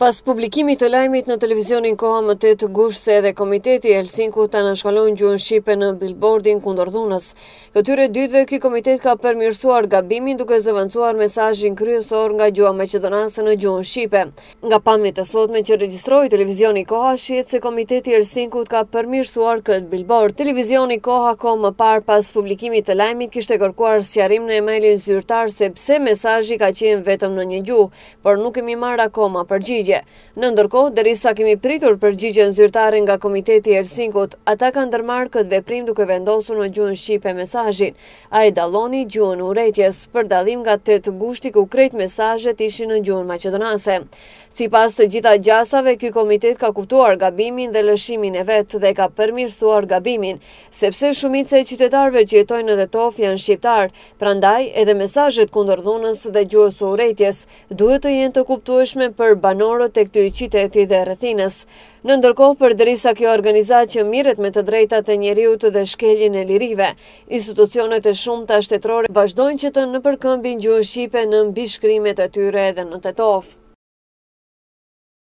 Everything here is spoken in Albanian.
Pas publikimit të lajmit në televizionin koha më të të gushë se edhe Komiteti Helsinku të nëshkallon gjuhën Shqipe në billboardin kundordhunës. Këtyre dytve, këj komitet ka përmirësuar gabimin duke zëvëncuar mesajin kryesor nga gjuhën Meqedonasë në gjuhën Shqipe. Nga pamit e sotme që registroj televizioni koha shqit se Komiteti Helsinku të ka përmirësuar këtë billboard. Televizioni koha ko më par pas publikimit të lajmit kishte kërkuar sjarim në emailin zyrtar se pse mesajji ka qenë vetëm në një gjuhë, por nuk kemi përgjigje. Në ndërkohë, derisa kemi pritur përgjigje në zyrtare nga Komiteti Ersinkut, ata ka ndërmarë këtë veprim duke vendosur në gjuhën Shqipe mesajin. A e daloni gjuhën uretjes, për dalim nga të të gushti ku krejt mesajet ishi në gjuhën Macedonase. Si pas të gjitha gjasave, këj komitet ka kuptuar gabimin dhe lëshimin e vetë dhe ka përmirësuar gabimin, sepse shumit e qytetarve që jetojnë në dhe tof janë shqiptar, prandaj edhe mesajet kundërdhunës dhe gjuhës duhet të jenë të kuptueshme për banor banorët e këtë i qiteti dhe rëthinës. Në ndërkohë për dërisa kjo organizat që miret me të drejtat e njeriut dhe shkeljin e lirive, institucionet e shumë të ashtetrore vazhdojnë që të në përkëmbin gjuhën Shqipe në mbishkrimet e tyre dhe në të tofë.